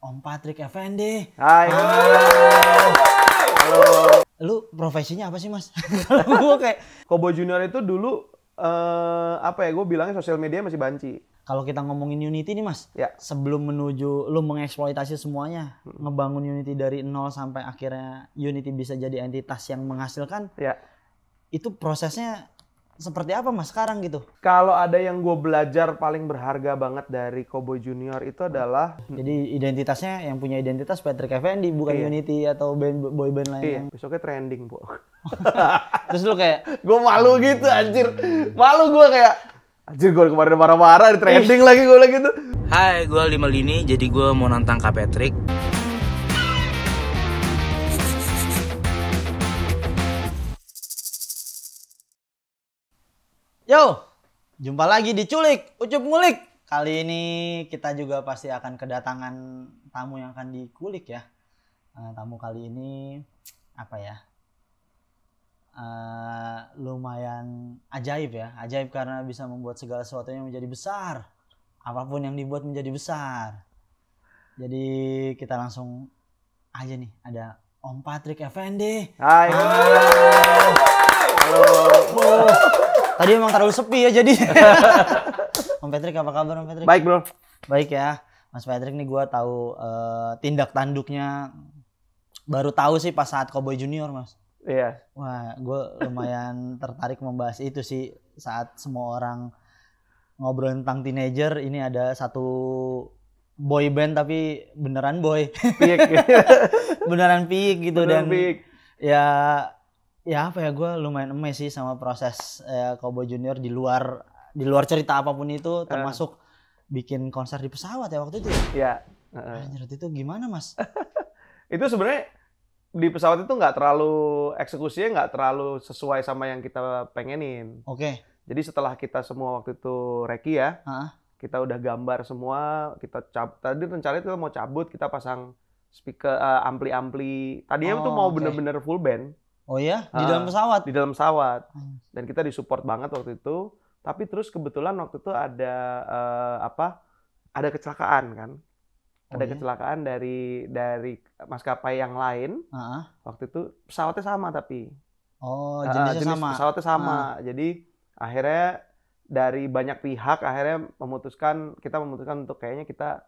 Om Patrick Effendi. Hai. Halo. Lu profesinya apa sih, Mas? gue kayak Kobo Junior itu dulu uh, apa ya? Gue bilangnya sosial media masih banci. Kalau kita ngomongin Unity nih, Mas. Ya. Sebelum menuju lu mengeksploitasi semuanya, hmm. ngebangun Unity dari nol sampai akhirnya Unity bisa jadi entitas yang menghasilkan. Ya. Itu prosesnya seperti apa mas sekarang gitu? Kalau ada yang gue belajar paling berharga banget dari Kobo Junior itu adalah jadi identitasnya yang punya identitas Patrick Effendi bukan iya. Unity atau band boy band lain. Iya. Yang... Besoknya trending bu. Terus lu kayak gue malu gitu anjir, malu gue kayak anjir gue kemarin marah-marah di trending iya. lagi gue lagi tuh. Hai, gue Lima Lini, jadi gue mau nantang Kak Patrick. Yo, jumpa lagi di Culik, Ucup mulik. Kali ini kita juga pasti akan kedatangan tamu yang akan dikulik ya. Uh, tamu kali ini apa ya? Uh, lumayan ajaib ya, ajaib karena bisa membuat segala sesuatunya menjadi besar. Apapun yang dibuat menjadi besar. Jadi kita langsung aja nih ada Om Patrick Effendi. Hai. Halo. Halo. Halo. Tadi emang terlalu sepi ya jadi. Om Patrick apa kabar Om Patrick? Baik bro. Baik ya. Mas Patrick nih gue tahu uh, tindak tanduknya baru tahu sih pas saat Cowboy Junior mas. Iya. Wah gue lumayan tertarik membahas itu sih saat semua orang ngobrol tentang teenager ini ada satu boy band tapi beneran boy. Piek. beneran piek gitu beneran dan Peak. ya ya apa ya gue lumayan emes sih sama proses eh, Kobo Junior di luar di luar cerita apapun itu eh. termasuk bikin konser di pesawat ya waktu itu ya uh. itu gimana mas itu sebenarnya di pesawat itu nggak terlalu eksekusinya nggak terlalu sesuai sama yang kita pengenin. Oke. Okay. Jadi setelah kita semua waktu itu reki ya, uh kita udah gambar semua, kita cap tadi rencananya itu mau cabut kita pasang speaker ampli eh, ampli-ampli. Tadinya oh, tuh mau okay. bener-bener full band. Oh ya, di ah, dalam pesawat. Di dalam pesawat. Ah, iya Dan kita disupport banget waktu itu. Tapi terus kebetulan waktu itu ada uh, apa? Ada kecelakaan kan. Oh ada iya? kecelakaan dari dari maskapai yang lain. Uh-huh. Waktu itu pesawatnya sama tapi. Oh, jenisnya jenis sama. Pesawatnya sama. Uh. Jadi akhirnya dari banyak pihak akhirnya memutuskan kita memutuskan untuk kayaknya kita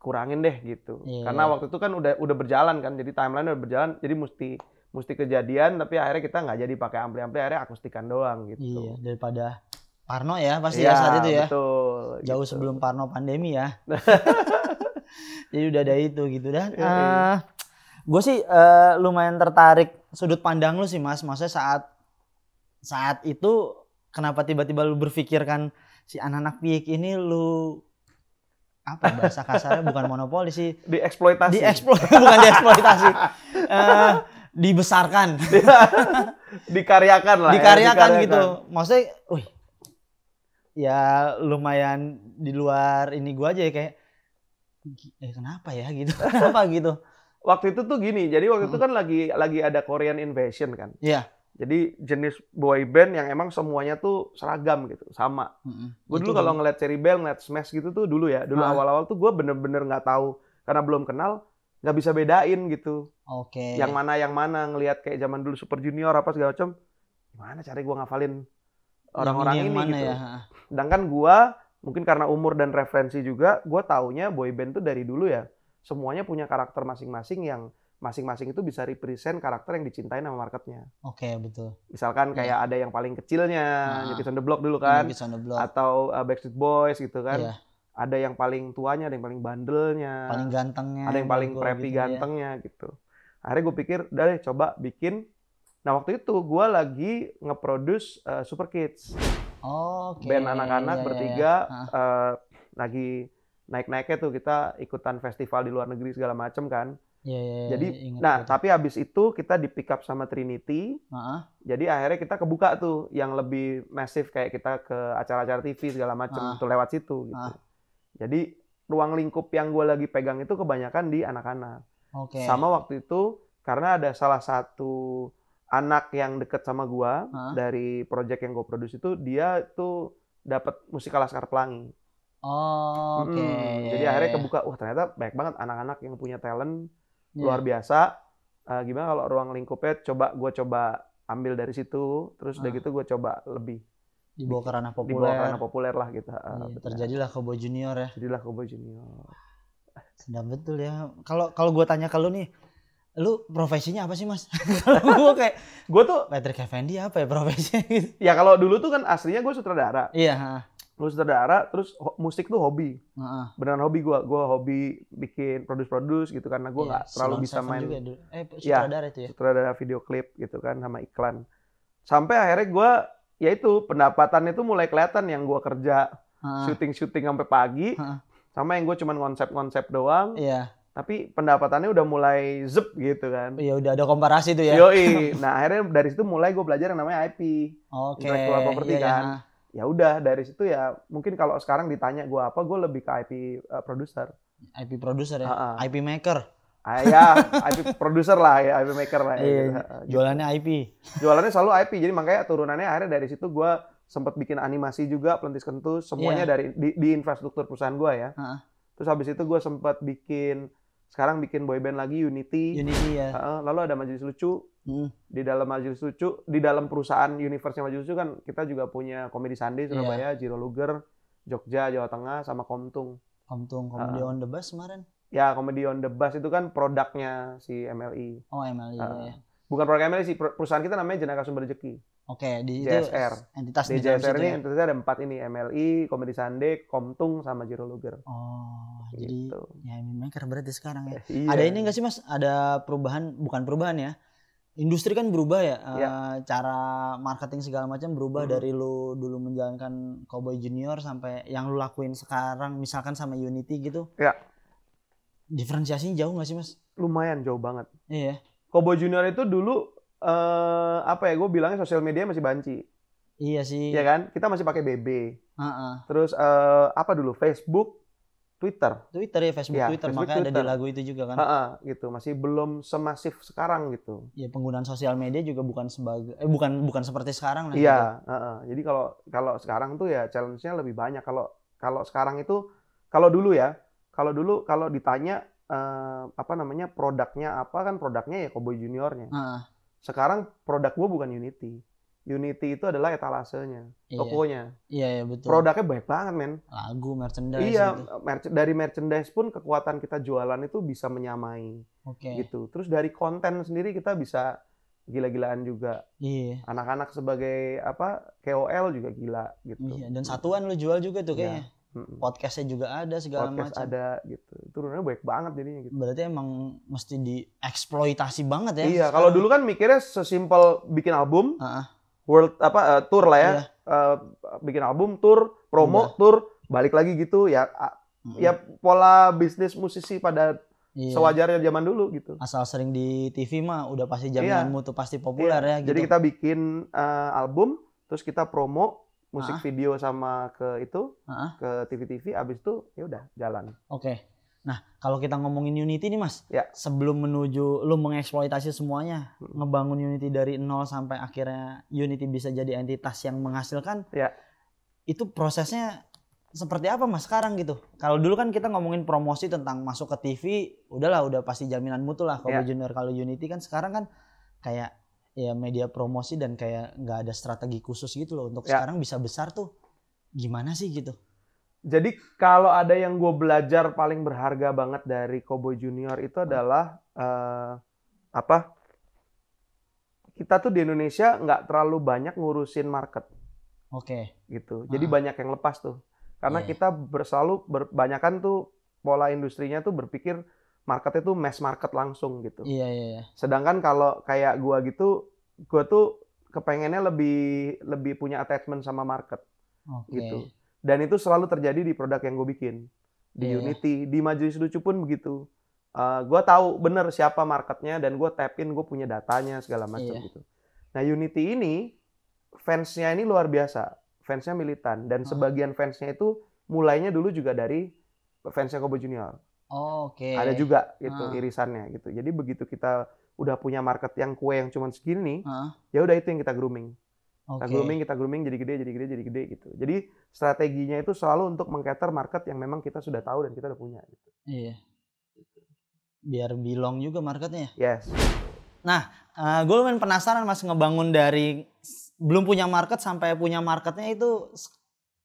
kurangin deh gitu. Yeah. Karena iya. waktu itu kan udah udah berjalan kan. Jadi timeline udah berjalan. Jadi mesti mesti kejadian tapi akhirnya kita nggak jadi pakai ampli-ampli akhirnya akustikan doang gitu. Iya, daripada Parno ya pasti ya, ya saat itu ya. Betul. Jauh gitu. sebelum Parno pandemi ya. jadi udah ada itu gitu dan ya, uh, iya. ah, gue sih uh, lumayan tertarik sudut pandang lu sih Mas. Maksudnya saat saat itu kenapa tiba-tiba lu berpikirkan si anak-anak piik ini lu apa ya, bahasa kasarnya bukan monopoli sih dieksploitasi dieksploitasi bukan dieksploitasi uh, dibesarkan. dikaryakan lah. Ya, dikaryakan, ya, dikaryakan gitu. Maksudnya, wih, ya lumayan di luar ini gua aja ya kayak, eh kenapa ya gitu, kenapa gitu. Waktu itu tuh gini, jadi waktu hmm. itu kan lagi lagi ada Korean Invasion kan. Iya. Yeah. Jadi jenis boy band yang emang semuanya tuh seragam gitu, sama. -hmm. Gue dulu kalau ngeliat Cherry Bell, ngeliat Smash gitu tuh dulu ya, dulu awal-awal nah. tuh gue bener-bener nggak tahu karena belum kenal nggak bisa bedain gitu. Oke. Okay. Yang mana yang mana ngelihat kayak zaman dulu Super Junior apa segala macam. Gimana cari gua ngafalin orang-orang ini, ini gitu. Ya? Sedangkan gua mungkin karena umur dan referensi juga, gua taunya boy band tuh dari dulu ya semuanya punya karakter masing-masing yang masing-masing itu bisa represent karakter yang dicintain sama marketnya. Oke, okay, betul. Misalkan iya. kayak ada yang paling kecilnya, nah, New the Block dulu kan, the Block. atau uh, Backstreet Boys gitu kan. Yeah ada yang paling tuanya, ada yang paling bandelnya, paling gantengnya, ada yang paling preppy gitu ya. gantengnya ya. gitu. Akhirnya gue pikir, udah deh coba bikin. Nah waktu itu gue lagi ngeproduce uh, Super Kids, oh, okay. band anak-anak yeah, iya, iya. bertiga yeah, Uh, eh, lagi naik-naiknya tuh kita ikutan festival di luar negeri segala macem kan. Yeah, yeah, iya, jadi, yeah, nah itu. tapi habis itu kita di pick up sama Trinity. Uh-huh. Jadi akhirnya kita kebuka tuh yang lebih masif kayak kita ke acara-acara TV segala macem uh-huh. tuh lewat situ. Gitu. Uh-huh. Jadi ruang lingkup yang gue lagi pegang itu kebanyakan di anak-anak. Okay. Sama waktu itu karena ada salah satu anak yang deket sama gue huh? dari project yang gue produksi itu dia tuh dapat musikal Laskar Pelangi. Oh, Oke. Okay. Hmm, jadi akhirnya kebuka, wah ternyata banyak banget anak-anak yang punya talent yeah. luar biasa. Uh, gimana kalau ruang lingkupnya coba gue coba ambil dari situ, terus udah ah. gitu gue coba lebih dibawa ke ranah populer dibawa ke ranah populer lah gitu iya, terjadilah Kobo Junior ya jadilah Kobo Junior Sedang betul ya kalau kalau gue tanya ke lu nih lu profesinya apa sih mas? gue kayak gue tuh Patrick Effendi apa ya profesinya Ya kalau dulu tuh kan aslinya gue sutradara. Iya. Gue sutradara, terus musik tuh hobi. Uh-uh. Beneran hobi gue, gue hobi bikin produce-produce gitu karena gue iya, nggak yeah, terlalu bisa main. Juga Eh, iya, sutradara ya, itu ya. Sutradara video klip gitu kan sama iklan. Sampai akhirnya gue ya itu pendapatan itu mulai kelihatan yang gue kerja syuting-syuting sampai pagi, ha. sama yang gue cuman konsep-konsep doang. Iya. Tapi pendapatannya udah mulai zep gitu kan. Iya udah ada komparasi tuh ya. Yoi. Nah akhirnya dari situ mulai gue belajar yang namanya IP. Oke. Okay. Intellectual property iya, kan. Iya. Ya udah dari situ ya mungkin kalau sekarang ditanya gue apa, gue lebih ke IP uh, eh, producer. IP producer ya. Uh -uh. IP maker. Ah, ya, IP produser lah, ya, IP maker lah. Ya, iya, gitu. Iya. Jualannya IP. Jualannya selalu IP. Jadi makanya turunannya akhirnya dari situ gue sempat bikin animasi juga, pelentis kentut semuanya yeah. dari di, di infrastruktur perusahaan gue ya. Uh -huh. Terus habis itu gue sempat bikin, sekarang bikin boyband lagi Unity. Unity ya. Uh, lalu ada majelis lucu. Hmm. Di dalam majelis lucu, di dalam perusahaan universe majelis lucu kan kita juga punya Komedi Sandi Surabaya, yeah. Jiro Luger, Jogja, Jawa Tengah, sama Komtung. Komtung, Komedi uh, on the Bus kemarin. Ya, komedi on the Bus itu kan produknya si MLI. E. Oh, MLI. Uh, e, ah. ya. Iya. Bukan produk MLI e sih, perusahaan kita namanya Jenaka Sumber Rezeki. Oke, okay, di JSR. Itu entitas di, JSR ini ya? entitasnya ada empat ini, MLI, Komedi Sande, Komtung, sama Jiro Luger. Oh, gitu. jadi ya maker berarti sekarang ya. iya. Ada ini nggak sih mas? Ada perubahan, bukan perubahan ya, industri kan berubah ya, ya. cara marketing segala macam berubah hmm. dari lu dulu menjalankan Cowboy Junior sampai yang lu lakuin sekarang misalkan sama Unity gitu. Ya. Diferensiasinya jauh gak sih mas? Lumayan jauh banget. Iya. Kobo Junior itu dulu eh, apa ya? Gue bilangnya sosial media masih banci. Iya sih. Iya kan? Kita masih pakai BB. Uh -uh. Terus eh, apa dulu? Facebook, Twitter. Twitter ya Facebook, ya, Twitter Facebook, makanya Twitter. ada di lagu itu juga kan. Uh -uh, gitu, masih belum semasif sekarang gitu. Iya. penggunaan sosial media juga bukan sebagai eh bukan bukan seperti sekarang lah. Iya, Uh -uh. Jadi kalau kalau sekarang tuh ya challenge-nya lebih banyak kalau kalau sekarang itu kalau dulu ya kalau dulu kalau ditanya uh, apa namanya produknya apa kan produknya ya Cowboy Juniornya. Uh. Sekarang produk gue bukan Unity. Unity itu adalah etalasenya, iya. tokonya. Iya, iya betul. Produknya banyak banget, men. Lagu, merchandise. Iya, gitu. dari merchandise pun kekuatan kita jualan itu bisa menyamai. Oke. Okay. Gitu. Terus dari konten sendiri kita bisa gila-gilaan juga. Iya. Anak-anak sebagai apa KOL juga gila gitu. Iya, dan satuan lu jual juga tuh iya. kayaknya. Iya hmm. podcastnya juga ada segala Podcast macam ada gitu Turunnya baik banget jadinya gitu berarti emang mesti dieksploitasi banget ya iya kalau dulu kan mikirnya sesimpel bikin album uh-uh. world apa uh, tour lah ya uh, bikin album tour promo Udah. Iya. tour balik lagi gitu ya uh, hmm. ya pola bisnis musisi pada Iya. Sewajarnya zaman dulu gitu. Asal sering di TV mah udah pasti iya. jaminanmu iya. tuh pasti populer iya. ya gitu. Jadi kita bikin uh, album, terus kita promo, musik ah. video sama ke itu ah. ke TV-TV abis itu ya udah jalan. Oke. Okay. Nah, kalau kita ngomongin Unity nih Mas, ya. sebelum menuju lu mengeksploitasi semuanya, hmm. ngebangun Unity dari nol sampai akhirnya Unity bisa jadi entitas yang menghasilkan, ya. itu prosesnya seperti apa Mas sekarang gitu? Kalau dulu kan kita ngomongin promosi tentang masuk ke TV, udahlah udah pasti jaminan mutu lah kalau ya. junior kalau Unity kan sekarang kan kayak ya media promosi dan kayak nggak ada strategi khusus gitu loh untuk ya. sekarang bisa besar tuh gimana sih gitu jadi kalau ada yang gue belajar paling berharga banget dari Kobo Junior itu adalah uh, apa kita tuh di Indonesia nggak terlalu banyak ngurusin market oke okay. gitu jadi ah. banyak yang lepas tuh karena yeah. kita bersalut kan tuh pola industrinya tuh berpikir marketnya tuh mass market langsung gitu. Iya iya. iya. Sedangkan kalau kayak gua gitu, gua tuh kepengennya lebih lebih punya attachment sama market okay. gitu. Dan itu selalu terjadi di produk yang gue bikin di yeah. Iya. Unity, di Majelis Lucu pun begitu. Uh, eh, gue tahu bener siapa marketnya dan gue tapin gue punya datanya segala macam yeah. gitu. Nah Unity ini fansnya ini luar biasa, fansnya militan dan hmm. sebagian fansnya itu mulainya dulu juga dari fansnya Kobo Junior. Oh, Oke. Okay. Ada juga itu ah. irisannya gitu. Jadi begitu kita udah punya market yang kue yang cuma segini, ah. ya udah itu yang kita grooming. Okay. Kita grooming, kita grooming jadi gede, jadi gede, jadi gede gitu. Jadi strateginya itu selalu untuk mengcater market yang memang kita sudah tahu dan kita udah punya gitu. Iya. Biar bilong juga marketnya. Ya? Yes. Nah, uh, eh, gue lumayan penasaran mas ngebangun dari belum punya market sampai punya marketnya itu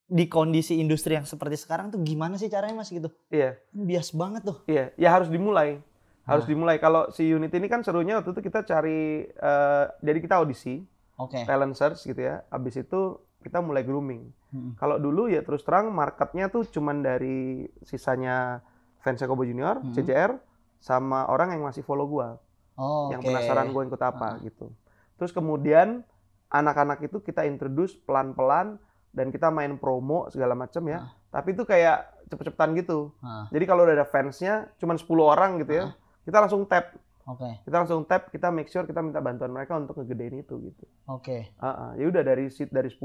di kondisi industri yang seperti sekarang tuh gimana sih caranya mas gitu? Iya. Bias banget tuh. Iya, ya harus dimulai, harus nah. dimulai. Kalau si unit ini kan serunya waktu itu kita cari, uh, jadi kita audisi, okay. talent search gitu ya. Abis itu kita mulai grooming. Hmm. Kalau dulu ya terus terang marketnya tuh cuman dari sisanya fans Kobo Junior, hmm. CJR, sama orang yang masih follow gua, oh, yang okay. penasaran gua ikut apa uh gitu. Terus kemudian anak-anak itu kita introduce pelan-pelan dan kita main promo segala macam ya. Uh. Tapi itu kayak cepet-cepetan gitu. Uh. Jadi kalau udah ada fansnya, cuma 10 orang gitu ya, ah. kita langsung tap. Okay. Kita langsung tap, kita make sure kita minta bantuan mereka untuk ngegedein itu gitu. Oke. Okay. Uh -uh. Ya udah dari seat dari 10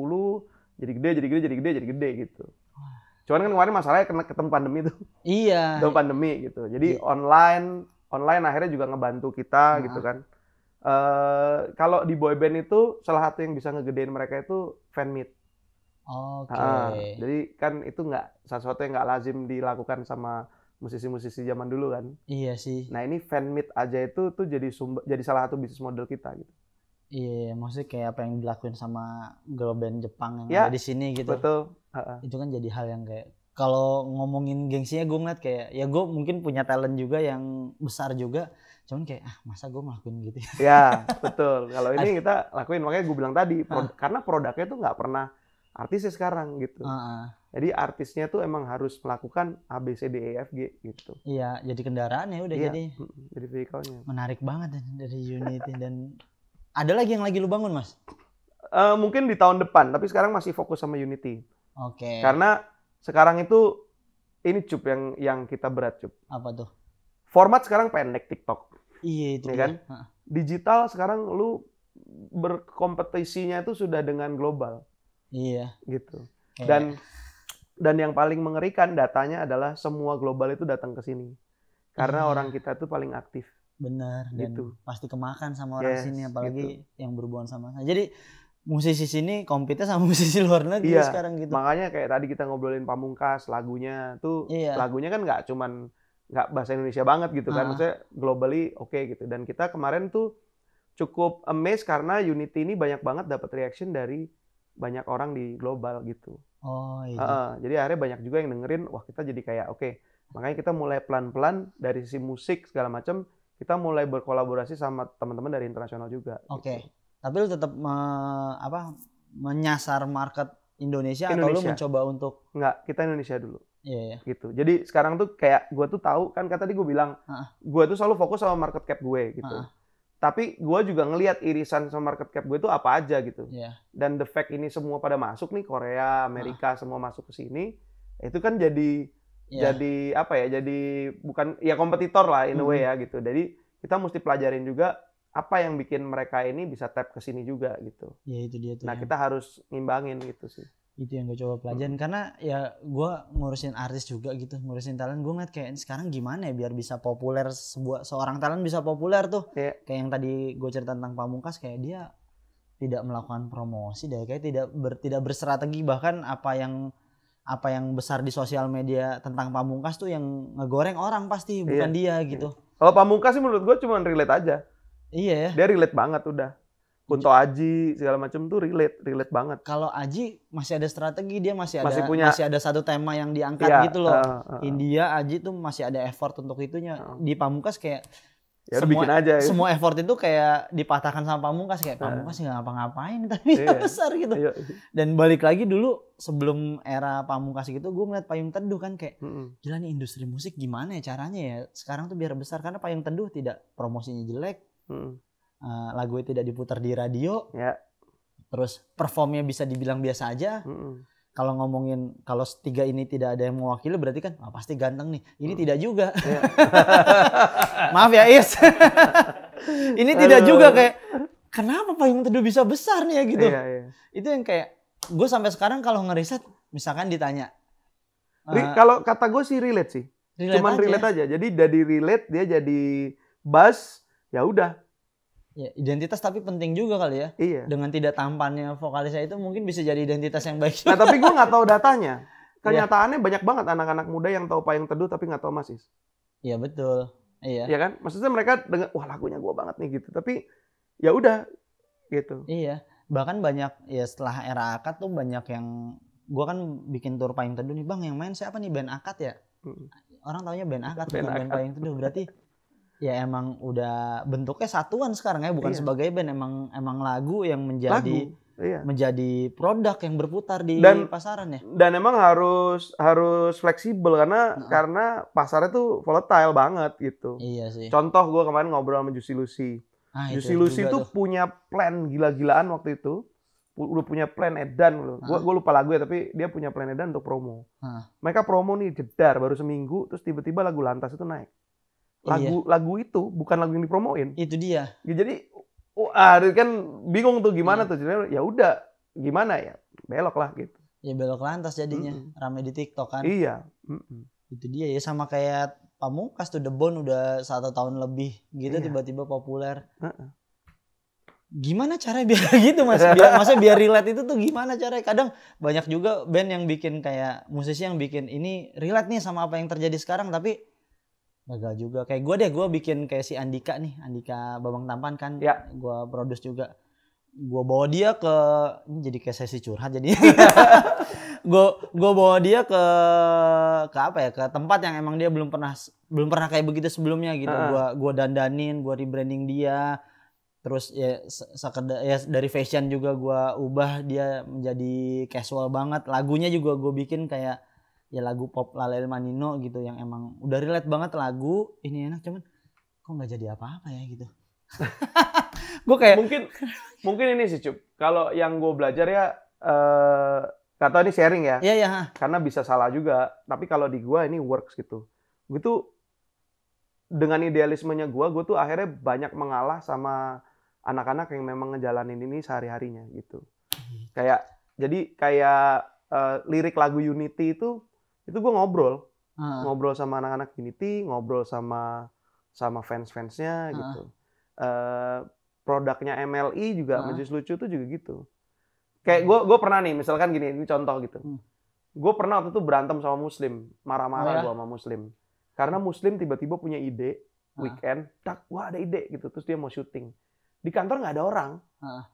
jadi gede, jadi gede, jadi gede, jadi gede gitu. Cuman kan kemarin masalahnya kena ketemu pandemi tuh. Iya. Ketemu pandemi gitu. Jadi iya. online online akhirnya juga ngebantu kita nah. gitu kan. Uh, kalau di boyband itu salah satu yang bisa ngegedein mereka itu fan meet. Oke. Okay. Nah, jadi kan itu nggak sesuatu yang nggak lazim dilakukan sama musisi-musisi zaman dulu kan. Iya sih. Nah ini fan meet aja itu tuh jadi sumber, jadi salah satu bisnis model kita gitu. Iya, maksudnya kayak apa yang dilakuin sama girl band Jepang yang ya, ada di sini gitu. Betul. Uh-uh. Itu kan jadi hal yang kayak kalau ngomongin gengsinya gue ngeliat kayak ya gue mungkin punya talent juga yang besar juga cuman kayak ah masa gue ngelakuin gitu ya, ya betul kalau ini kita lakuin makanya gue bilang tadi pro- karena produknya tuh nggak pernah artisnya sekarang gitu. Uh, uh. Jadi artisnya tuh emang harus melakukan A B C D E F G gitu. Iya, jadi kendaraan ya udah iya, jadi. Jadi vehicle-nya. Menarik banget dari Unity dan ada lagi yang lagi lu bangun, Mas? Uh, mungkin di tahun depan, tapi sekarang masih fokus sama Unity. Oke. Okay. Karena sekarang itu ini cup yang yang kita berat cup. Apa tuh? Format sekarang pendek TikTok. Iya itu ya kan. Digital sekarang lu berkompetisinya itu sudah dengan global. Iya. Gitu. Iya. Dan dan yang paling mengerikan datanya adalah semua global itu datang ke sini. Karena iya. orang kita itu paling aktif. Benar. Gitu. pasti kemakan sama orang yes, sini apalagi gitu. yang berhubungan sama Jadi musisi sini kompetnya sama musisi luar negeri iya, sekarang gitu. Makanya kayak tadi kita ngobrolin pamungkas lagunya tuh iya. lagunya kan nggak cuman nggak bahasa Indonesia banget gitu kan. Ah. Maksudnya globally oke okay gitu. Dan kita kemarin tuh cukup amazed karena Unity ini banyak banget dapat reaction dari banyak orang di global gitu. Oh iya. Uh, jadi akhirnya banyak juga yang dengerin, wah kita jadi kayak oke, okay. makanya kita mulai pelan-pelan dari sisi musik segala macam, kita mulai berkolaborasi sama teman-teman dari internasional juga. Gitu. Oke. Okay. Gitu. Tapi lu tetap me, apa menyasar market Indonesia, Indonesia atau lu mencoba untuk Enggak, kita Indonesia dulu. Iya, yeah, yeah. gitu. Jadi sekarang tuh kayak gue tuh tahu kan kata tadi gue bilang, uh -uh. gue tuh selalu fokus sama market cap gue gitu. Uh -uh tapi gue juga ngelihat irisan sama market cap gue itu apa aja gitu yeah. dan the fact ini semua pada masuk nih Korea Amerika nah. semua masuk ke sini itu kan jadi yeah. jadi apa ya jadi bukan ya kompetitor lah in a way mm. ya gitu jadi kita mesti pelajarin juga apa yang bikin mereka ini bisa tap ke sini juga gitu yeah, itu dia tuh nah ya. kita harus ngimbangin gitu sih itu yang gue coba hmm. pelajarin hmm. karena ya gue ngurusin artis juga gitu ngurusin talent gue ngeliat kayak sekarang gimana ya biar bisa populer sebuah seorang talent bisa populer tuh yeah. kayak yang tadi gue cerita tentang pamungkas kayak dia tidak melakukan promosi deh kayak tidak ber, tidak berstrategi bahkan apa yang apa yang besar di sosial media tentang pamungkas tuh yang ngegoreng orang pasti bukan yeah. dia gitu kalau pamungkas sih menurut gue cuma relate aja iya yeah. dia relate banget udah Kunto Aji segala macam tuh relate, relate banget. Kalau Aji masih ada strategi, dia masih ada masih, punya, masih ada satu tema yang diangkat iya, gitu loh. Uh, uh, India Aji tuh masih ada effort untuk itunya. Uh, Di Pamungkas kayak ya semua, bikin aja. Ya. Semua effort itu kayak dipatahkan sama Pamungkas kayak Pamungkas nggak apa ngapain gitu, tapi iya, besar gitu. Iya, Dan balik lagi dulu sebelum era Pamungkas gitu gue melihat payung teduh kan kayak uh-uh. gila nih industri musik gimana ya caranya ya sekarang tuh biar besar karena payung teduh tidak promosinya jelek. Uh-uh Eh, lagu itu tidak diputar di radio ya. terus performnya bisa dibilang biasa aja mm -mm. kalau ngomongin kalau tiga ini tidak ada yang mewakili berarti kan oh, pasti ganteng nih ini mm. tidak juga Yeah. maaf ya Is ini Aduh. tidak juga kayak kenapa payung teduh bisa besar nih ya gitu Yeah, yeah. itu yang kayak gue sampai sekarang kalau ngeriset misalkan ditanya uh, kalau kata gue sih relate sih relate cuman aja. relate ya. aja jadi dari relate dia jadi bass, ya udah Ya, identitas tapi penting juga kali ya. Iya. Dengan tidak tampannya vokalisnya itu mungkin bisa jadi identitas yang baik. Nah, tapi gue nggak tahu datanya. Iya. Kenyataannya yeah. banyak banget anak-anak muda yang tahu Payung Teduh tapi nggak tahu Masis. Iya, betul. Iya. Iya kan? Maksudnya mereka dengan wah lagunya gue banget nih gitu. Tapi ya udah gitu. Iya. Bahkan banyak ya setelah era akad tuh banyak yang gue kan bikin tour Payung Teduh nih, Bang, yang main siapa nih band akad ya? Hmm. Orang taunya band akad, band bukan akad. band Payung Teduh. Berarti ya emang udah bentuknya satuan sekarang ya bukan iya. sebagai band emang emang lagu yang menjadi lagu. Iya. menjadi produk yang berputar di dan, pasaran ya. Dan emang harus harus fleksibel karena nah. karena pasarnya tuh volatile banget gitu. Iya sih. Contoh gue kemarin ngobrol sama Juicy Lucy. Ah, Juicy Lucy tuh, tuh punya plan gila-gilaan waktu itu. Udah punya plan edan loh. Ah. Gue lupa lagu ya tapi dia punya plan edan untuk promo. Ah. Mereka promo nih jedar baru seminggu terus tiba-tiba lagu lantas itu naik lagu iya. lagu itu bukan lagu yang dipromoin itu dia ya, jadi wah oh, kan bingung tuh gimana iya. tuh jadi ya udah gimana ya belok lah gitu ya belok lantas jadinya mm -mm. rame di TikTok kan iya mm -mm. itu dia ya sama kayak Pamungkas tuh The Bone udah satu tahun lebih gitu iya. tiba-tiba iya. populer uh -uh. Gimana cara biar gitu mas? Biar, masa biar relate itu tuh gimana cara? Kadang banyak juga band yang bikin kayak musisi yang bikin ini relate nih sama apa yang terjadi sekarang tapi gagal juga kayak gue deh gue bikin kayak si Andika nih Andika Babang Tampan kan ya. gue produce juga gue bawa dia ke ini jadi kayak sesi curhat jadi gue gue bawa dia ke ke apa ya ke tempat yang emang dia belum pernah belum pernah kayak begitu sebelumnya gitu gue uh. gue dandanin gue rebranding dia terus ya sekedar ya dari fashion juga gue ubah dia menjadi casual banget lagunya juga gue bikin kayak ya lagu pop Lalel Manino gitu yang emang udah relate banget lagu ini enak cuman kok nggak jadi apa-apa ya gitu gue kayak mungkin mungkin ini sih cup kalau yang gue belajar ya eh uh, tahu ini sharing ya iya iya karena bisa salah juga tapi kalau di gue ini works gitu gitu dengan idealismenya gue gue tuh akhirnya banyak mengalah sama anak-anak yang memang ngejalanin ini sehari harinya gitu. gitu kayak jadi kayak uh, lirik lagu Unity itu itu gue ngobrol hmm. ngobrol sama anak-anak Unity ngobrol sama sama fans-fansnya hmm. gitu uh, produknya MLI e juga hmm. Majelis Lucu tuh juga gitu kayak gue hmm. gue pernah nih misalkan gini ini contoh gitu hmm. gue pernah waktu itu berantem sama Muslim marah-marah oh, ya? gue sama Muslim karena Muslim tiba-tiba punya ide weekend tak wah ada ide gitu terus dia mau syuting di kantor nggak ada orang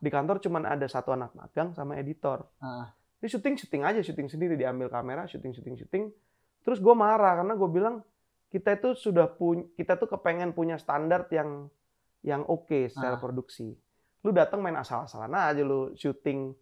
di kantor cuman ada satu anak magang sama editor dia syuting syuting aja syuting sendiri diambil kamera syuting syuting syuting. Terus gue marah karena gue bilang kita itu sudah punya kita tuh kepengen punya standar yang yang oke okay secara ah. produksi. Lu datang main asal-asalan aja lu syuting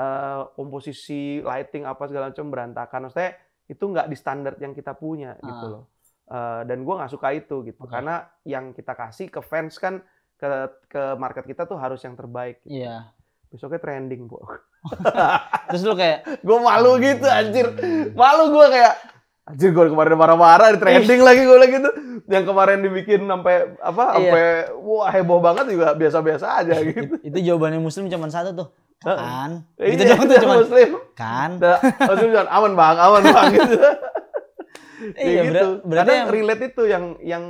uh, komposisi lighting apa segala macam berantakan. Maksudnya itu nggak di standar yang kita punya gitu ah. gitu loh. Uh, dan gue nggak suka itu gitu okay. karena yang kita kasih ke fans kan ke ke market kita tuh harus yang terbaik. Gitu. Yeah besoknya trending bu terus lu kayak gue malu gitu anjir malu gue kayak anjir gue kemarin marah-marah di trending iya. lagi gue lagi tuh yang kemarin dibikin sampai apa iya. sampai iya. wah heboh banget juga biasa-biasa aja gitu itu, itu jawabannya muslim cuma satu tuh kan iya, gitu tuh iya, cuma muslim kan da, nah, muslim jangan aman bang aman bang gitu iya, gitu. berarti Karena yang... relate itu yang yang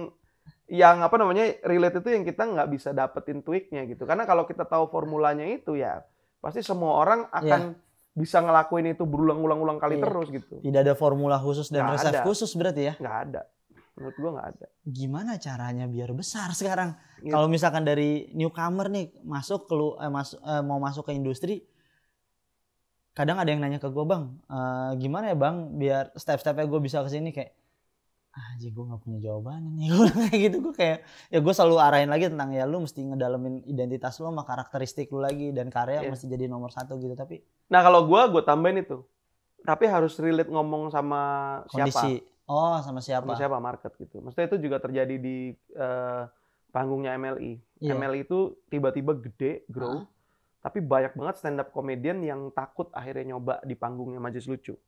yang apa namanya relate itu yang kita nggak bisa dapetin tweaknya gitu karena kalau kita tahu formulanya itu ya pasti semua orang iya. akan yeah. bisa ngelakuin itu berulang-ulang-ulang kali yeah. terus gitu tidak ada formula khusus dan gak resep ada. khusus berarti ya nggak ada menurut gua nggak ada gimana caranya biar besar sekarang gitu. kalau misalkan dari newcomer nih masuk ke lu, eh, mas, eh, mau masuk ke industri kadang ada yang nanya ke gue bang eh, gimana ya bang biar step-stepnya gue bisa kesini kayak Ah, anjing gue gak punya jawaban ini. gue kayak gitu gue kayak ya gue selalu arahin lagi tentang ya lu mesti ngedalamin identitas lu sama karakteristik lu lagi dan karya yeah. mesti jadi nomor satu gitu tapi nah kalau gue gue tambahin itu tapi harus relate ngomong sama kondisi. siapa oh sama siapa sama siapa market gitu maksudnya itu juga terjadi di uh, panggungnya MLI e. yeah. MLI e itu tiba-tiba gede grow huh? tapi banyak banget stand up comedian yang takut akhirnya nyoba di panggungnya Majelis Lucu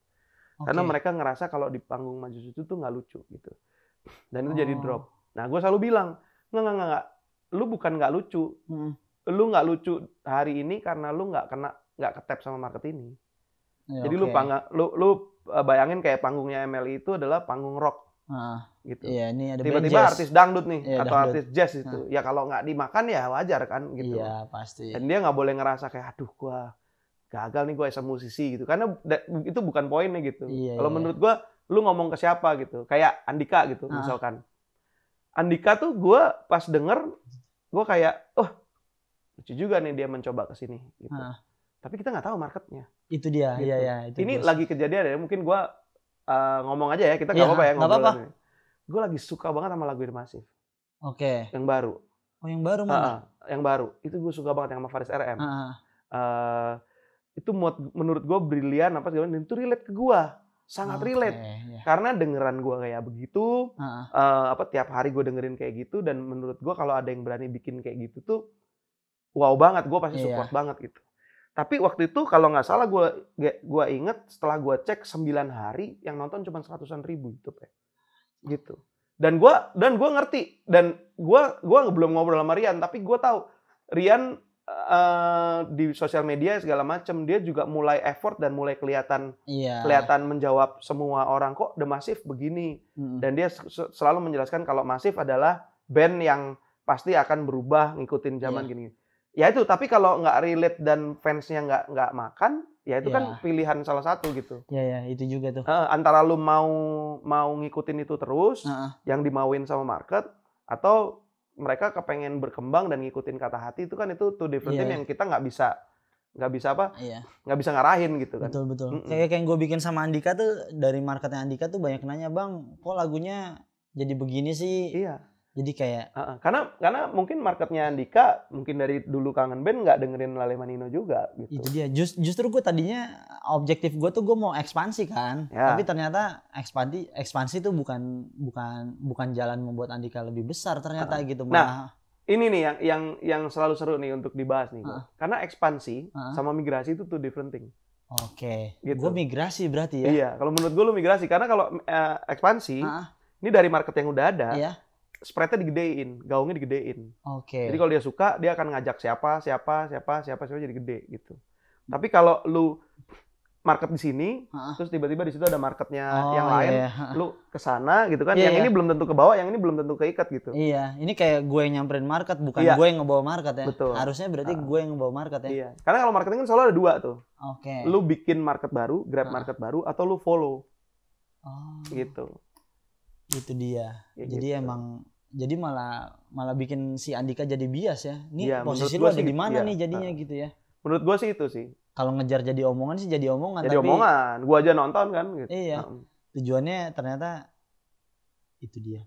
okay. karena mereka ngerasa kalau di panggung maju itu tuh nggak lucu gitu dan itu oh. jadi drop nah gue selalu bilang nggak nggak nggak lu bukan nggak lucu hmm. lu nggak lucu hari ini karena lu nggak kena nggak ketep sama market ini ya, jadi okay. lu pangga, lu lu e, bayangin kayak panggungnya MLI e itu adalah panggung rock Ah, gitu. Iya, ini ada Tiba-tiba artis dangdut nih ya, atau dangdut. artis jazz itu. Ah. Ya kalau nggak dimakan ya wajar kan gitu. ya, pasti. Dan dia nggak boleh ngerasa kayak aduh gua gagal nih gue sama musisi gitu karena itu bukan poinnya gitu iya, iya kalau iya. menurut gue lu ngomong ke siapa gitu kayak Andika gitu ah. misalkan Andika tuh gue pas denger gue kayak oh lucu juga nih dia mencoba ke sini gitu ah. tapi kita nggak tahu marketnya itu dia iya, gitu. iya iya itu ini lagi kejadian ya mungkin gue uh, ngomong aja ya kita nggak iya, apa-apa ya nggak apa -apa. gue lagi suka banget sama lagu Irmasif oke okay. yang baru oh yang baru mana uh, yang baru itu gue suka banget yang sama Faris RM uh uh, eh, itu menurut gue brilian apa segala dan itu relate ke gue sangat okay, relate yeah. karena dengeran gue kayak begitu uh -uh. Uh, apa tiap hari gue dengerin kayak gitu dan menurut gue kalau ada yang berani bikin kayak gitu tuh wow banget gue pasti iya. support yeah. banget gitu tapi waktu itu kalau nggak salah gue gue inget setelah gue cek 9 hari yang nonton cuma seratusan ribu itu, ya gitu dan gue dan gue ngerti dan gue gua belum ngobrol sama Rian tapi gue tahu Rian uh, di sosial media segala macam dia juga mulai effort dan mulai kelihatan yeah. kelihatan menjawab semua orang kok The Massive begini mm. dan dia selalu menjelaskan kalau masif adalah band yang pasti akan berubah ngikutin zaman yeah. gini ya itu tapi kalau nggak relate dan fansnya nggak nggak makan ya itu yeah. kan iya. pilihan salah satu gitu ya ya itu juga tuh antara lu mau mau ngikutin itu terus uh -uh. yang dimauin sama market atau mereka kepengen berkembang dan ngikutin kata hati itu kan itu tuh different yeah. yang kita nggak bisa nggak bisa apa iya. nggak yeah. bisa ngarahin gitu kan betul betul mm -mm. kayak yang gue bikin sama Andika tuh dari marketnya Andika tuh banyak nanya bang kok lagunya jadi begini sih iya jadi kayak uh, uh, karena karena mungkin marketnya Andika mungkin dari dulu kangen band nggak dengerin Lale Manino juga gitu. Itu dia. Just, justru gue tadinya objektif gue tuh gue mau ekspansi kan. Ya. Tapi ternyata ekspansi ekspansi tuh bukan bukan bukan jalan membuat Andika lebih besar ternyata uh, gitu. Malah, nah, ini nih yang yang yang selalu seru nih untuk dibahas nih. Uh, karena ekspansi uh, sama migrasi itu tuh different thing. Oke. Okay. Gitu. Gue migrasi berarti ya. Iya, kalau menurut gue lu migrasi karena kalau uh, ekspansi uh, ini dari market yang udah ada. Iya spreadnya digedein, gaungnya digedein. Oke. Okay. Jadi kalau dia suka, dia akan ngajak siapa, siapa, siapa, siapa, siapa jadi gede gitu. Tapi kalau lu market di sini, huh? terus tiba-tiba di situ ada marketnya oh, yang lain, iya, iya. lu ke sana gitu kan. Iya, yang iya. ini belum tentu ke bawah, yang ini belum tentu keikat gitu. Iya, ini kayak gue yang nyamperin market, bukan iya. gue yang ngebawa market ya. Betul. Harusnya berarti uh. gue yang ngebawa market ya. Iya. Karena kalau marketing kan selalu ada dua tuh. Oke. Okay. Lu bikin market baru, grab market baru, atau lu follow. Oh. Gitu. Itu dia. Ya, Jadi gitu. emang jadi malah malah bikin si Andika jadi bias ya. Ini ya, posisi lu ada di mana ya, nih jadinya nah. gitu ya. Menurut gua sih itu sih. Kalau ngejar jadi omongan sih jadi omongan jadi tapi omongan. Gua aja nonton kan gitu. Iya. Nah. Tujuannya ternyata itu dia.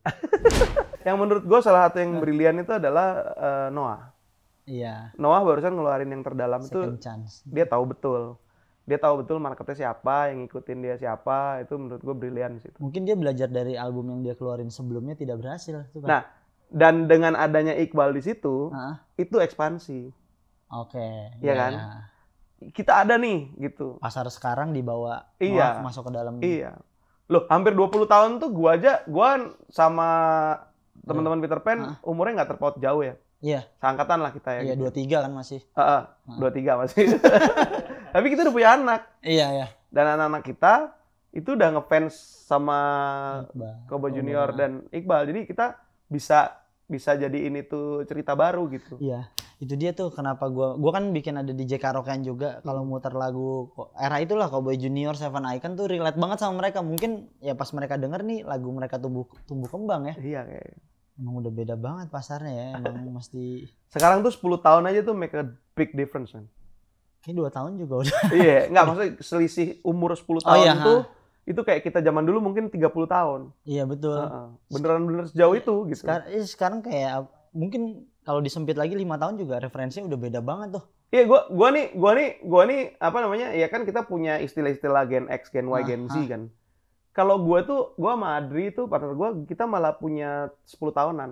yang menurut gua salah satu yang nah. brilian itu adalah uh, Noah. Iya. Noah barusan ngeluarin yang terdalam Second itu. Chance. Dia tahu betul dia tahu betul marketnya siapa yang ngikutin dia siapa itu menurut gue brilian sih mungkin dia belajar dari album yang dia keluarin sebelumnya tidak berhasil tuh, kan? nah dan dengan adanya Iqbal di situ Hah? itu ekspansi oke okay, ya, ya kan kita ada nih gitu pasar sekarang dibawa iya. masuk ke dalam iya loh hampir 20 tahun tuh gua aja gua sama teman-teman iya. Peter Pan Hah? umurnya nggak terpaut jauh ya Iya. Seangkatan lah kita ya. Iya, gitu. tiga kan masih. dua uh, uh, masih. Tapi kita udah punya anak. Iya, ya. Dan anak-anak kita itu udah ngefans sama Koba oh, Junior oh, dan Iqbal. Jadi kita bisa bisa jadi ini tuh cerita baru gitu. Iya. Itu dia tuh kenapa gua gua kan bikin ada DJ karaokean juga kalau hmm. muter lagu era itulah Cowboy Junior, Seven Icon tuh relate banget sama mereka. Mungkin ya pas mereka denger nih lagu mereka tumbuh tumbuh kembang ya. Iya kayak emang udah beda banget pasarnya ya emang mesti sekarang tuh 10 tahun aja tuh make a big difference man kayak dua tahun juga udah. Iya, nggak maksudnya selisih umur 10 tahun oh, iya, tuh ha. itu kayak kita zaman dulu mungkin 30 tahun. Iya, betul. Beneran bener sejauh itu gitu. Sekarang, iya, sekarang kayak mungkin kalau disempit lagi lima tahun juga referensinya udah beda banget tuh. Iya, gua gua nih gua nih gua nih apa namanya? Ya kan kita punya istilah-istilah gen X, gen Y, gen Z kan. Kalau gua tuh gua sama Adri itu partner gua kita malah punya 10 tahunan.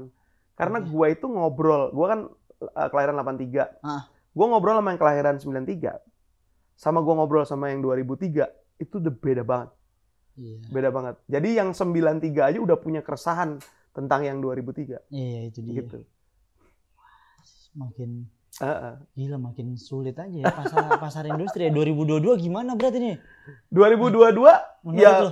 Karena iya. gua itu ngobrol. Gua kan uh, kelahiran 83. tiga. Gue ngobrol sama yang kelahiran 93, sama gue ngobrol sama yang 2003, itu udah beda banget. Iya. Beda banget. Jadi yang 93 aja udah punya keresahan tentang yang 2003. Iya, itu dia. Gitu. Makin uh -uh. gila makin sulit aja ya pasar pasar industri ya 2022 gimana berarti nih? 2022 ya, hmm, menurut ya lo?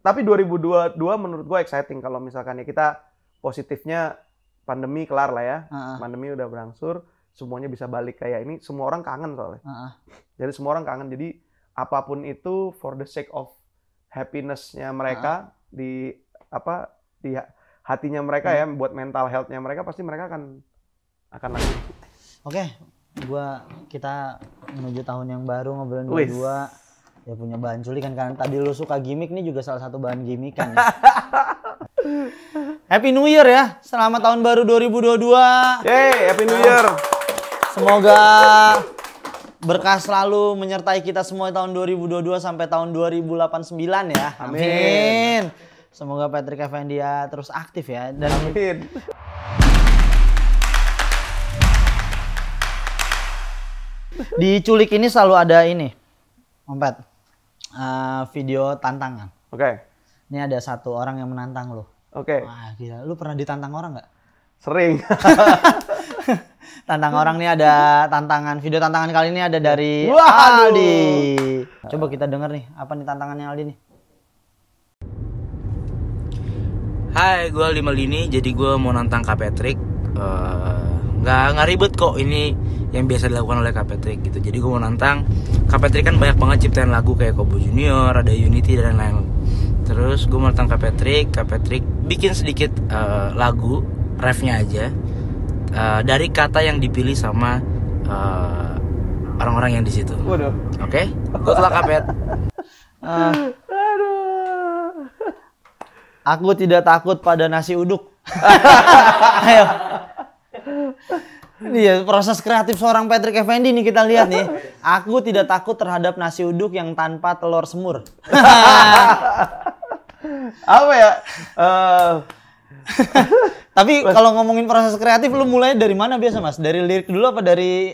tapi 2022 menurut gue exciting kalau misalkan ya kita positifnya pandemi kelar lah ya. Uh -uh. Pandemi udah berangsur semuanya bisa balik kayak ini semua orang kangen soalnya uh-uh. jadi semua orang kangen jadi apapun itu for the sake of happinessnya mereka uh-uh. di apa di hatinya mereka uh-huh. ya hmm. buat mental healthnya mereka pasti mereka akan akan lagi oke okay. gua kita menuju tahun yang baru ngobrolin dua ya punya bahan culikan kan tadi lu suka gimmick ini juga salah satu bahan gimmick kan ya. Happy New Year ya. Selamat tahun baru 2022. Yeay, Happy New Year. Semoga berkah selalu menyertai kita semua tahun 2022 sampai tahun 2089 ya. Amin. Semoga Patrick Effendi ya terus aktif ya. Dan Amin. Di culik ini selalu ada ini, Ompet. Uh, video tantangan. Oke. Okay. Ini ada satu orang yang menantang lo. Oke. Okay. Wah gila, lu pernah ditantang orang nggak? Sering. Tantangan hmm. orang nih ada tantangan. Video tantangan kali ini ada dari Wah, Aldi. Aduh. Coba kita denger nih, apa nih tantangannya Aldi nih? Hai, gue Aldi Malini. Jadi gue mau nantang Kak Patrick. Eh, nggak uh, nggak kok ini yang biasa dilakukan oleh Kak Patrick gitu. Jadi gue mau nantang Kak Patrick kan banyak banget ciptaan lagu kayak Kobo Junior, ada Unity dan lain-lain. Terus gue mau nantang Kak Patrick. Kak Patrick bikin sedikit uh, lagu refnya aja Eh, dari kata yang dipilih sama orang eh, orang-orang yang di situ. Waduh. Oke, okay? good luck Uh, Aduh. Aku tidak takut pada nasi uduk. Ayo. Iya, proses kreatif seorang Patrick Effendi nih kita lihat nih. Aku tidak takut terhadap nasi uduk yang tanpa telur semur. Apa ya? Uh, Tapi kalau ngomongin proses kreatif lu mulai dari mana biasa Mas? Dari lirik dulu apa dari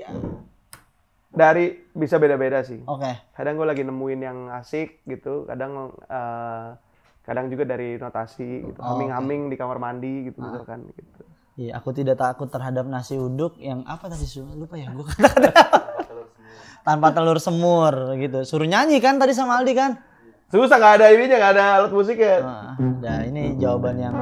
dari bisa beda-beda sih. Oke. Okay. Kadang gue lagi nemuin yang asik gitu, kadang uh, kadang juga dari notasi gitu. Haming-haming oh, okay. di kamar mandi gitu ah. misalkan gitu, gitu. Iya, aku tidak takut terhadap nasi uduk yang apa tadi lupa ya gue kata tanpa telur semur gitu. Suruh nyanyi kan tadi sama Aldi kan? Susah nggak ada ini nggak ada alat musik ah, ya. Nah, nah ini jawaban yang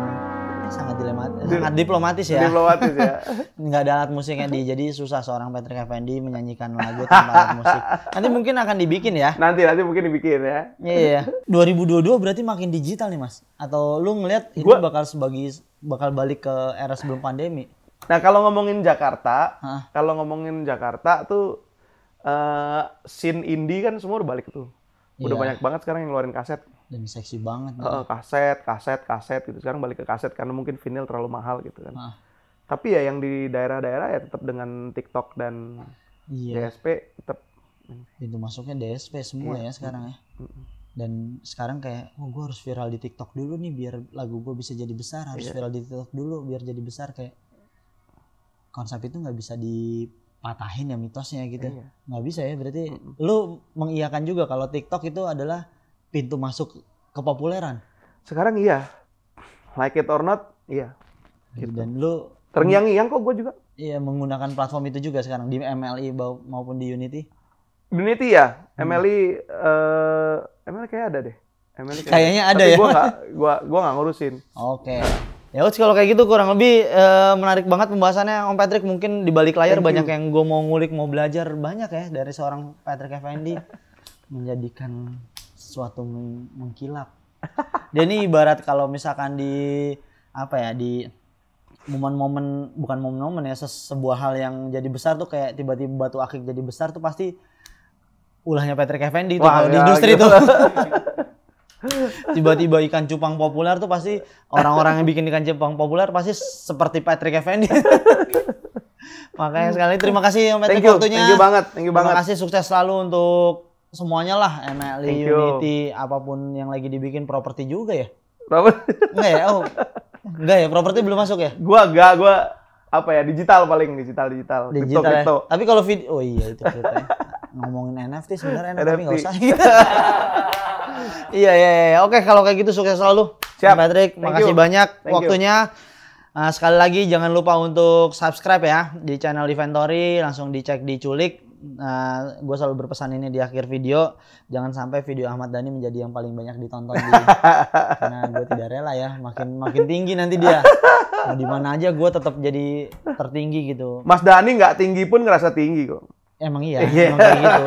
sangat dilematis, sangat diplomatis ya. Diplomatis ya. Nggak ada alat musiknya di, jadi susah seorang Patrick Effendi menyanyikan lagu tanpa alat musik. Nanti mungkin akan dibikin ya. Nanti nanti mungkin dibikin ya. Iya. iya. 2022 berarti makin digital nih mas? Atau lu ngelihat itu Gua... bakal sebagai bakal balik ke era sebelum pandemi? Nah kalau ngomongin Jakarta, kalau ngomongin Jakarta tuh uh, scene indie kan semua udah balik tuh. Udah yeah. banyak banget sekarang yang ngeluarin kaset dan seksi banget uh, kaset kaset kaset gitu sekarang balik ke kaset karena mungkin vinyl terlalu mahal gitu kan Nah. tapi ya yang di daerah-daerah ya tetap dengan TikTok dan iya. DSP tetap itu masuknya DSP semua iya. ya sekarang ya dan sekarang kayak oh gue harus viral di TikTok dulu nih biar lagu gue bisa jadi besar harus iya. viral di TikTok dulu biar jadi besar kayak konsep itu nggak bisa dipatahin ya mitosnya gitu iya. nggak iya. bisa ya berarti mm -mm. lu mengiyakan juga kalau TikTok itu adalah pintu masuk kepopuleran. Sekarang iya. Like it or not, iya. Gitu. Dan lu terngiang yang kok gue juga. Iya, menggunakan platform itu juga sekarang di MLI maupun di Unity. Unity ya, MLI hmm. uh, eh, MLI kayak ada deh. MLI kayak kayaknya ada, ada ya. Gua gak, gua, gua gak ngurusin. Oke. Okay. Ya kalau kayak gitu kurang lebih uh, menarik banget pembahasannya Om Patrick mungkin di balik layar Thank banyak you. yang gue mau ngulik mau belajar banyak ya dari seorang Patrick Effendi menjadikan sesuatu mengkilap. Dia ini ibarat kalau misalkan di apa ya di momen-momen bukan momen-momen ya sebuah hal yang jadi besar tuh kayak tiba-tiba batu akik jadi besar tuh pasti ulahnya Patrick Effendi tuh Wah, ya, di industri gitu. tuh. Tiba-tiba ikan cupang populer tuh pasti orang-orang yang bikin ikan cupang populer pasti seperti Patrick Effendi. Makanya sekali terima kasih Om Patrick thank you, waktunya. Thank you banget, thank you banget. Terima kasih sukses selalu untuk semuanya lah ML Unity apapun yang lagi dibikin properti juga ya Properti? enggak ya oh enggak ya properti belum masuk ya gua enggak gua apa ya digital paling digital digital digital crypto, ya. crypto. tapi kalau video oh iya itu crypto ya. ngomongin NFT sebenarnya NFT. enggak usah iya iya iya oke kalau kayak gitu sukses selalu Siap. Patrick Thank makasih you. banyak Thank waktunya you. Nah, sekali lagi jangan lupa untuk subscribe ya di channel Inventory langsung dicek diculik uh, nah, gue selalu berpesan ini di akhir video jangan sampai video Ahmad Dhani menjadi yang paling banyak ditonton di karena gue tidak rela ya makin makin tinggi nanti dia nah, di mana aja gue tetap jadi tertinggi gitu Mas Dhani nggak tinggi pun ngerasa tinggi kok emang iya yeah. emang kayak gitu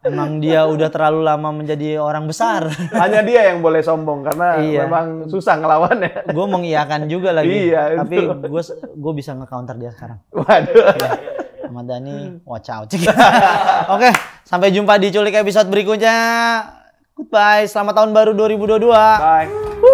Emang dia udah terlalu lama menjadi orang besar. Hanya dia yang boleh sombong karena iya. memang susah ngelawan ya. Gue mengiyakan juga lagi. Iya, tapi gue gue bisa ngecounter dia sekarang. Waduh. Ya. Ahmad Dhani, hmm. watch out. Oke, okay, sampai jumpa di culik episode berikutnya. Goodbye, selamat tahun baru 2022. Bye.